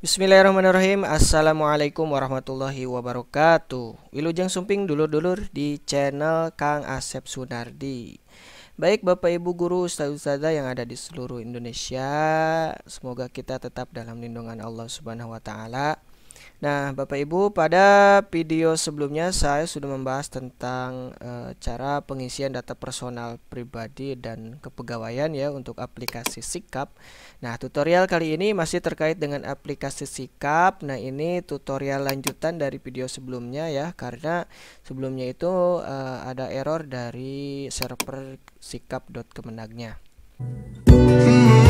Bismillahirrahmanirrahim Assalamualaikum warahmatullahi wabarakatuh Wilujeng Sumping dulur-dulur di channel Kang Asep Sunardi Baik Bapak Ibu Guru Ustaz-Ustazah yang ada di seluruh Indonesia Semoga kita tetap dalam lindungan Allah Subhanahu Wa Ta'ala Nah, Bapak Ibu, pada video sebelumnya saya sudah membahas tentang e, cara pengisian data personal pribadi dan kepegawaian ya untuk aplikasi Sikap. Nah, tutorial kali ini masih terkait dengan aplikasi Sikap. Nah, ini tutorial lanjutan dari video sebelumnya ya karena sebelumnya itu e, ada error dari server sikap.kemenagnya. Hmm.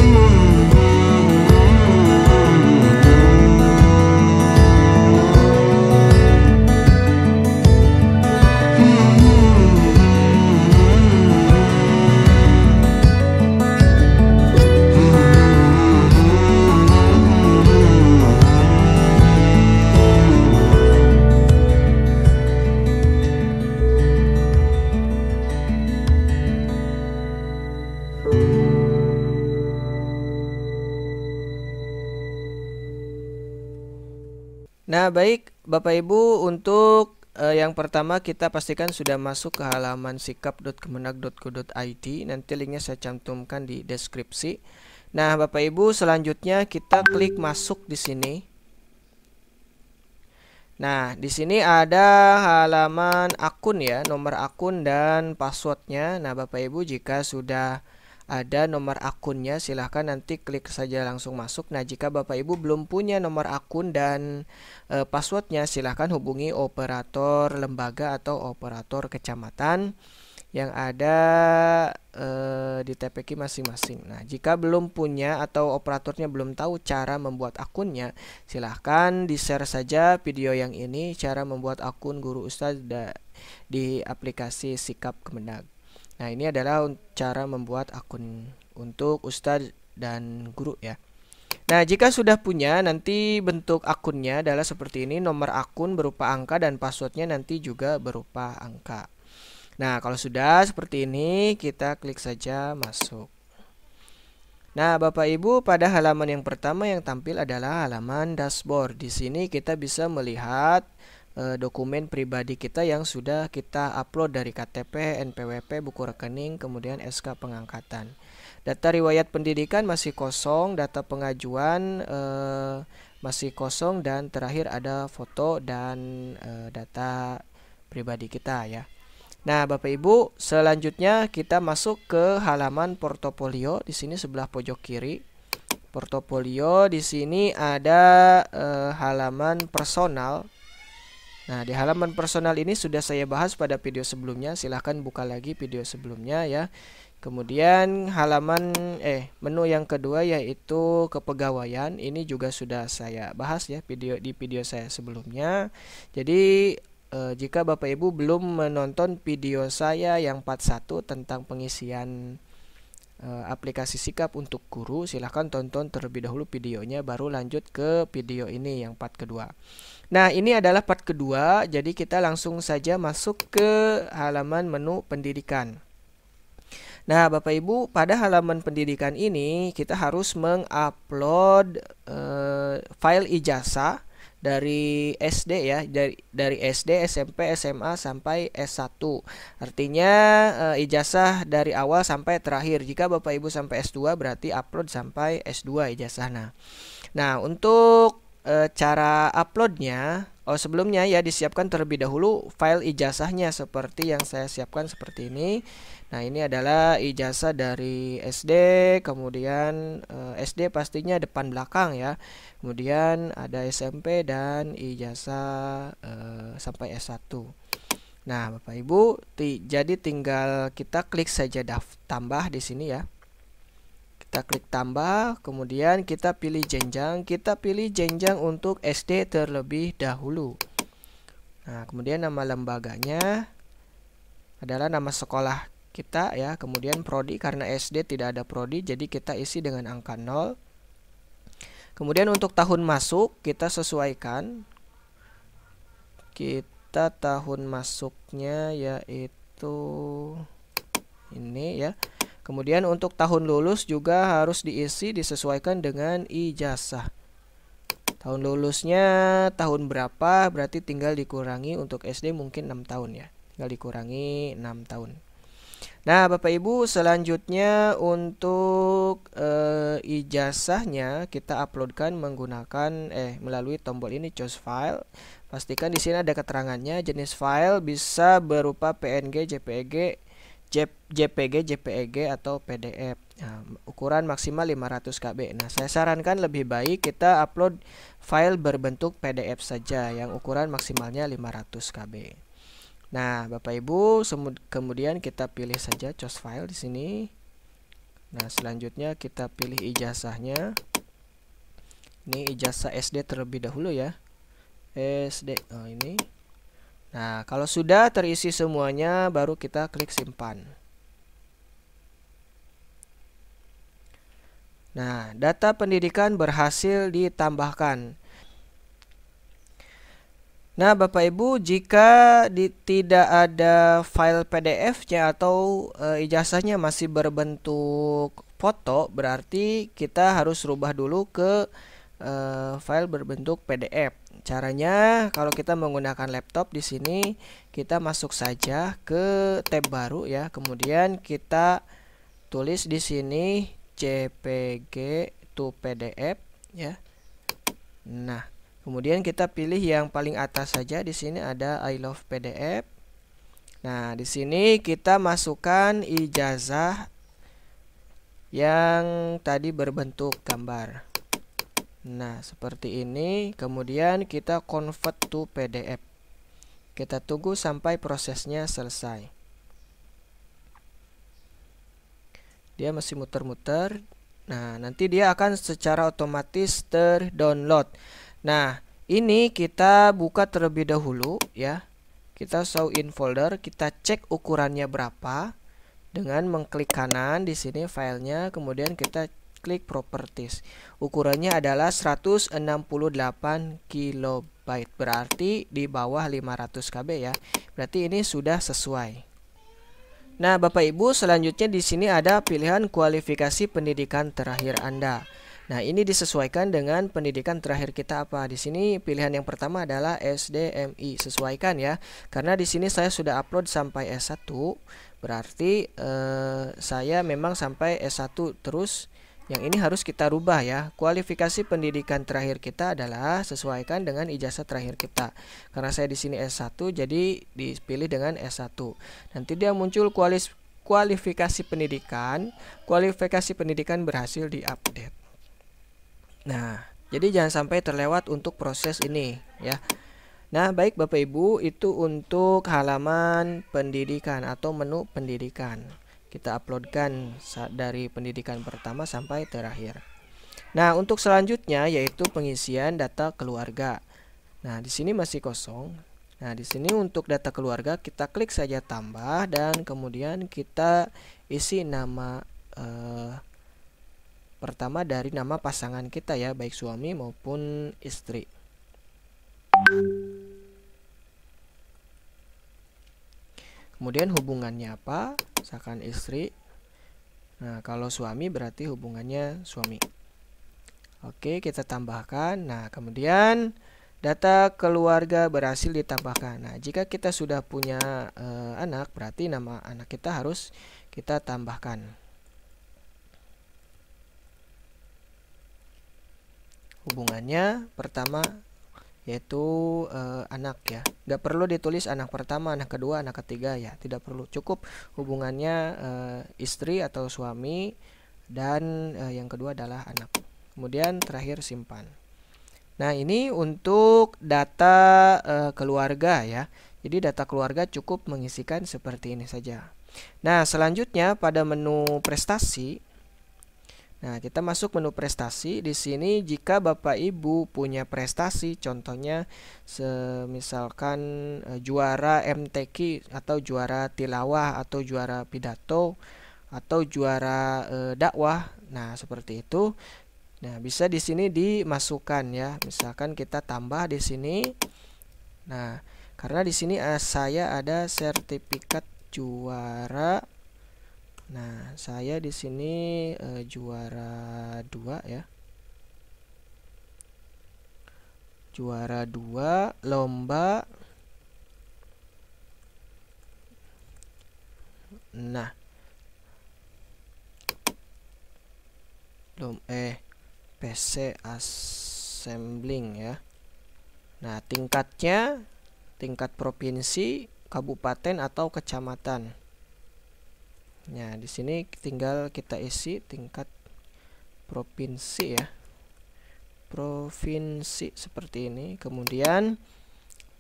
Nah, baik Bapak Ibu, untuk uh, yang pertama kita pastikan sudah masuk ke halaman sikap.kemenag.co.id. Nanti linknya saya cantumkan di deskripsi. Nah, Bapak Ibu, selanjutnya kita klik masuk di sini. Nah, di sini ada halaman akun ya, nomor akun dan passwordnya. Nah, Bapak Ibu, jika sudah ada nomor akunnya silahkan nanti klik saja langsung masuk nah jika bapak ibu belum punya nomor akun dan e, passwordnya silahkan hubungi operator lembaga atau operator kecamatan yang ada e, di TPK masing-masing. Nah, jika belum punya atau operatornya belum tahu cara membuat akunnya, silahkan di-share saja video yang ini cara membuat akun guru ustadz di aplikasi Sikap kemenag. Nah, ini adalah cara membuat akun untuk ustadz dan guru ya. Nah, jika sudah punya, nanti bentuk akunnya adalah seperti ini, nomor akun berupa angka dan passwordnya nanti juga berupa angka. Nah, kalau sudah seperti ini, kita klik saja masuk. Nah, Bapak Ibu, pada halaman yang pertama yang tampil adalah halaman dashboard. Di sini kita bisa melihat Eh, dokumen pribadi kita yang sudah kita upload dari KTP, NPWP, buku rekening, kemudian SK pengangkatan. Data riwayat pendidikan masih kosong, data pengajuan e, masih kosong dan terakhir ada foto dan e, data pribadi kita ya. Nah, Bapak Ibu, selanjutnya kita masuk ke halaman portofolio di sini sebelah pojok kiri. Portofolio di sini ada e, halaman personal. Nah, di halaman personal ini sudah saya bahas pada video sebelumnya. Silahkan buka lagi video sebelumnya ya. Kemudian halaman eh menu yang kedua yaitu kepegawaian ini juga sudah saya bahas ya video di video saya sebelumnya. Jadi eh, jika Bapak Ibu belum menonton video saya yang part 1 tentang pengisian eh, aplikasi Sikap untuk guru, silahkan tonton terlebih dahulu videonya baru lanjut ke video ini yang part kedua. Nah, ini adalah part kedua, jadi kita langsung saja masuk ke halaman menu pendidikan. Nah, Bapak Ibu, pada halaman pendidikan ini kita harus mengupload uh, file ijazah dari SD ya, dari dari SD, SMP, SMA sampai S1. Artinya uh, ijazah dari awal sampai terakhir. Jika Bapak Ibu sampai S2 berarti upload sampai S2 nah Nah, untuk e, cara uploadnya oh sebelumnya ya disiapkan terlebih dahulu file ijazahnya seperti yang saya siapkan seperti ini nah ini adalah ijazah dari SD kemudian e, eh, SD pastinya depan belakang ya kemudian ada SMP dan ijazah e, sampai S1 nah Bapak Ibu ti jadi tinggal kita klik saja tambah di sini ya kita klik tambah kemudian kita pilih jenjang kita pilih jenjang untuk SD terlebih dahulu nah kemudian nama lembaganya adalah nama sekolah kita ya kemudian prodi karena SD tidak ada prodi jadi kita isi dengan angka 0 kemudian untuk tahun masuk kita sesuaikan kita tahun masuknya yaitu ini ya Kemudian untuk tahun lulus juga harus diisi disesuaikan dengan ijazah. Tahun lulusnya tahun berapa berarti tinggal dikurangi untuk SD mungkin 6 tahun ya. Tinggal dikurangi 6 tahun. Nah, Bapak Ibu, selanjutnya untuk e, ijazahnya kita uploadkan menggunakan eh melalui tombol ini choose file. Pastikan di sini ada keterangannya jenis file bisa berupa PNG, JPEG, JPG, JPEG atau PDF. Nah, ukuran maksimal 500 KB. Nah, saya sarankan lebih baik kita upload file berbentuk PDF saja yang ukuran maksimalnya 500 KB. Nah, Bapak Ibu, kemudian kita pilih saja choose file di sini. Nah, selanjutnya kita pilih ijazahnya. Ini ijazah SD terlebih dahulu ya. SD, oh ini. Nah, kalau sudah terisi semuanya, baru kita klik simpan. Nah, data pendidikan berhasil ditambahkan. Nah, Bapak Ibu, jika di, tidak ada file PDF-nya atau e, ijazahnya masih berbentuk foto, berarti kita harus rubah dulu ke e, file berbentuk PDF. Caranya kalau kita menggunakan laptop di sini kita masuk saja ke tab baru ya. Kemudian kita tulis di sini jpg to PDF ya. Nah, kemudian kita pilih yang paling atas saja di sini ada I love PDF. Nah, di sini kita masukkan ijazah yang tadi berbentuk gambar. Nah, seperti ini. Kemudian kita convert to PDF. Kita tunggu sampai prosesnya selesai. Dia masih muter-muter. Nah, nanti dia akan secara otomatis terdownload. Nah, ini kita buka terlebih dahulu ya. Kita show in folder, kita cek ukurannya berapa dengan mengklik kanan di sini filenya, kemudian kita klik properties. Ukurannya adalah 168 kilobyte, berarti di bawah 500 KB ya. Berarti ini sudah sesuai. Nah, Bapak Ibu, selanjutnya di sini ada pilihan kualifikasi pendidikan terakhir Anda. Nah, ini disesuaikan dengan pendidikan terakhir kita apa. Di sini pilihan yang pertama adalah SDMI. Sesuaikan ya. Karena di sini saya sudah upload sampai S1, berarti eh, saya memang sampai S1 terus yang ini harus kita rubah ya. Kualifikasi pendidikan terakhir kita adalah sesuaikan dengan ijazah terakhir kita. Karena saya di sini S1 jadi dipilih dengan S1. Nanti dia muncul kualis kualifikasi pendidikan. Kualifikasi pendidikan berhasil diupdate. Nah, jadi jangan sampai terlewat untuk proses ini ya. Nah, baik Bapak Ibu, itu untuk halaman pendidikan atau menu pendidikan kita uploadkan dari pendidikan pertama sampai terakhir. Nah, untuk selanjutnya yaitu pengisian data keluarga. Nah, di sini masih kosong. Nah, di sini untuk data keluarga kita klik saja tambah dan kemudian kita isi nama eh, pertama dari nama pasangan kita ya, baik suami maupun istri. Kemudian hubungannya apa? Misalkan istri. Nah, kalau suami berarti hubungannya suami. Oke, kita tambahkan. Nah, kemudian data keluarga berhasil ditambahkan. Nah, jika kita sudah punya e, anak, berarti nama anak kita harus kita tambahkan. Hubungannya pertama yaitu uh, anak ya nggak perlu ditulis anak pertama anak kedua anak ketiga ya tidak perlu cukup hubungannya uh, istri atau suami dan uh, yang kedua adalah anak kemudian terakhir simpan nah ini untuk data keluarga ya jadi data keluarga cukup mengisikan seperti ini saja nah selanjutnya pada menu prestasi Nah, kita masuk menu prestasi. Di sini jika Bapak Ibu punya prestasi, contohnya semisalkan eh, juara MTQ atau juara tilawah atau juara pidato atau juara e, dakwah. Nah, seperti itu. Nah, bisa di sini dimasukkan ya. Misalkan kita tambah di sini. Nah, karena di sini eh, saya ada sertifikat juara Nah, saya di sini e, juara dua ya. Juara dua lomba Nah. Lom eh PC assembling ya. Nah, tingkatnya tingkat provinsi, kabupaten atau kecamatan. Nah, di sini tinggal kita isi tingkat provinsi ya. Provinsi seperti ini. Kemudian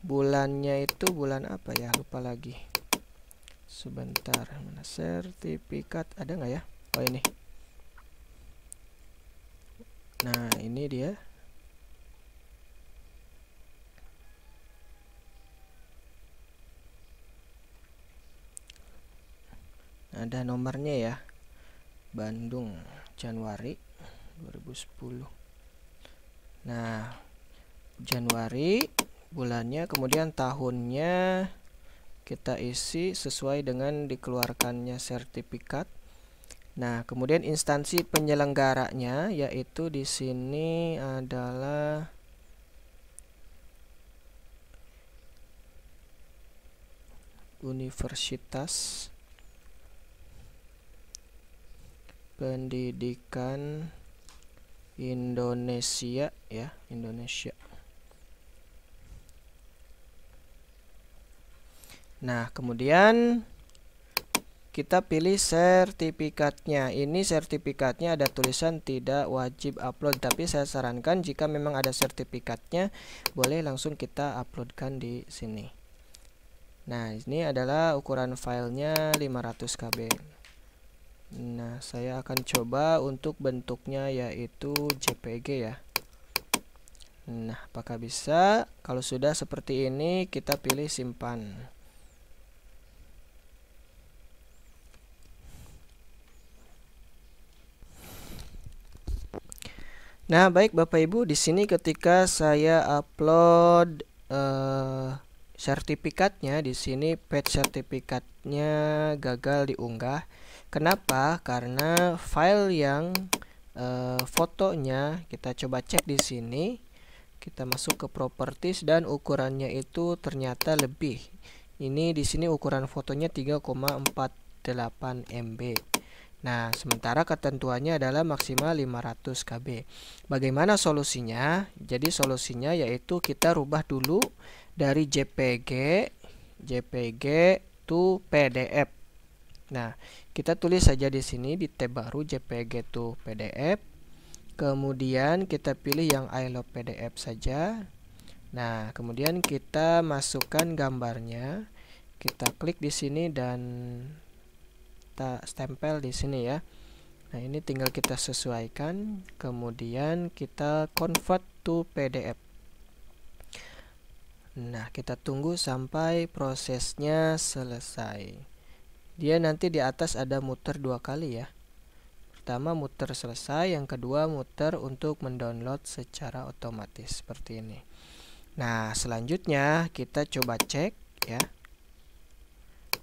bulannya itu bulan apa ya? Lupa lagi. Sebentar, mana sertifikat ada nggak ya? Oh ini. Nah, ini dia ada nomornya ya Bandung Januari 2010 nah Januari bulannya kemudian tahunnya kita isi sesuai dengan dikeluarkannya sertifikat nah kemudian instansi penyelenggaranya yaitu di sini adalah universitas pendidikan Indonesia ya Indonesia nah kemudian kita pilih sertifikatnya ini sertifikatnya ada tulisan tidak wajib upload tapi saya sarankan jika memang ada sertifikatnya boleh langsung kita uploadkan di sini nah ini adalah ukuran filenya 500 KB Nah, saya akan coba untuk bentuknya yaitu JPG ya. Nah, apakah bisa? Kalau sudah seperti ini, kita pilih simpan. Nah, baik Bapak Ibu, di sini ketika saya upload uh, sertifikatnya di sini page sertifikatnya gagal diunggah Kenapa? Karena file yang e, fotonya kita coba cek di sini. Kita masuk ke properties dan ukurannya itu ternyata lebih. Ini di sini ukuran fotonya 3,48 MB. Nah, sementara ketentuannya adalah maksimal 500 KB. Bagaimana solusinya? Jadi solusinya yaitu kita rubah dulu dari JPG JPG to PDF. Nah, kita tulis saja di sini di tab baru JPG to PDF. Kemudian kita pilih yang I love PDF saja. Nah, kemudian kita masukkan gambarnya. Kita klik di sini dan kita stempel di sini ya. Nah, ini tinggal kita sesuaikan, kemudian kita convert to PDF. Nah, kita tunggu sampai prosesnya selesai dia nanti di atas ada muter dua kali ya pertama muter selesai yang kedua muter untuk mendownload secara otomatis seperti ini nah selanjutnya kita coba cek ya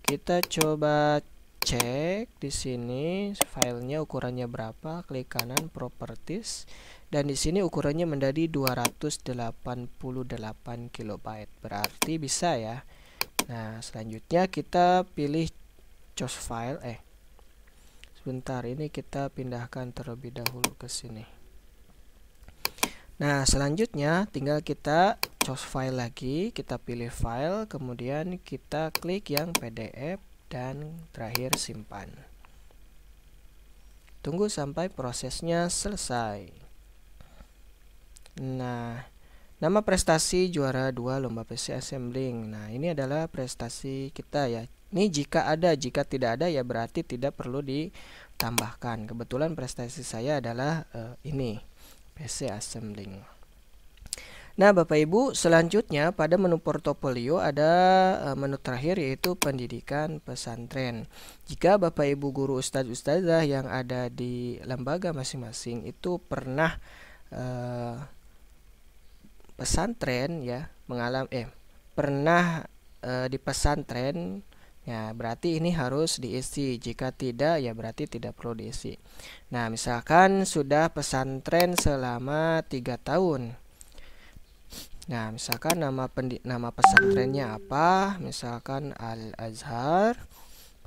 kita coba cek di sini filenya ukurannya berapa klik kanan properties dan di sini ukurannya menjadi 288 kilobyte berarti bisa ya nah selanjutnya kita pilih choose file eh sebentar ini kita pindahkan terlebih dahulu ke sini nah selanjutnya tinggal kita choose file lagi kita pilih file kemudian kita klik yang pdf dan terakhir simpan tunggu sampai prosesnya selesai nah Nama prestasi juara 2 lomba PC assembling. Nah, ini adalah prestasi kita ya, ini jika ada, jika tidak ada ya berarti tidak perlu ditambahkan. Kebetulan prestasi saya adalah uh, ini PC assembling. Nah, Bapak Ibu, selanjutnya pada menu portofolio ada eh, menu terakhir yaitu pendidikan pesantren. Jika Bapak Ibu guru ustadz ustazah yang ada di lembaga masing-masing itu pernah eh, pesantren ya, mengalami eh pernah eh, di pesantren Ya, berarti ini harus diisi. Jika tidak, ya berarti tidak perlu diisi. Nah, misalkan sudah pesantren selama tiga tahun. Nah, misalkan nama nama pesantrennya apa? Misalkan Al-Azhar.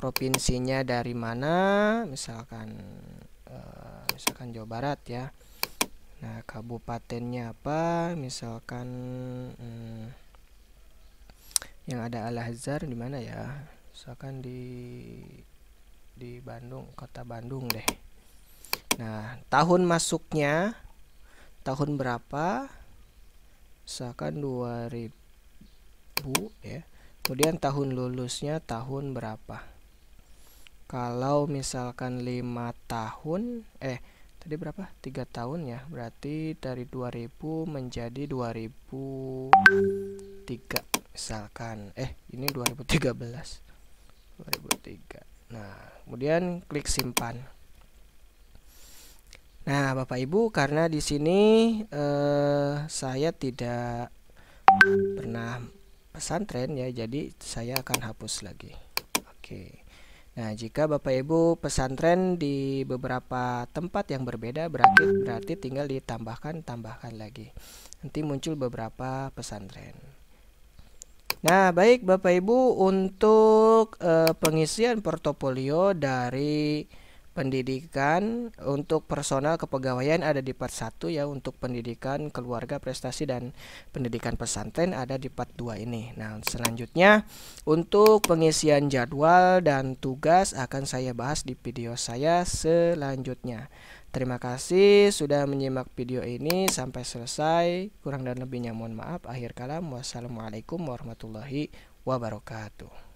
Provinsinya dari mana? Misalkan eh, misalkan Jawa Barat ya. Nah, kabupatennya apa? Misalkan hmm, yang ada Al-Azhar di mana ya? misalkan di di Bandung kota Bandung deh nah tahun masuknya tahun berapa misalkan 2000 ya kemudian tahun lulusnya tahun berapa kalau misalkan lima tahun eh tadi berapa tiga tahun ya berarti dari 2000 menjadi 2003 misalkan eh ini 2013 tiga nah kemudian klik simpan nah bapak ibu karena di sini eh, saya tidak pernah pesantren ya jadi saya akan hapus lagi oke nah jika bapak ibu pesantren di beberapa tempat yang berbeda berarti berarti tinggal ditambahkan tambahkan lagi nanti muncul beberapa pesantren Nah, baik Bapak Ibu, untuk e, pengisian portofolio dari pendidikan untuk personal kepegawaian ada di part 1 ya, untuk pendidikan keluarga prestasi dan pendidikan pesantren ada di part 2 ini. Nah, selanjutnya untuk pengisian jadwal dan tugas akan saya bahas di video saya selanjutnya. Terima kasih sudah menyimak video ini sampai selesai. Kurang dan lebihnya mohon maaf. Akhir kalam, wassalamualaikum warahmatullahi wabarakatuh.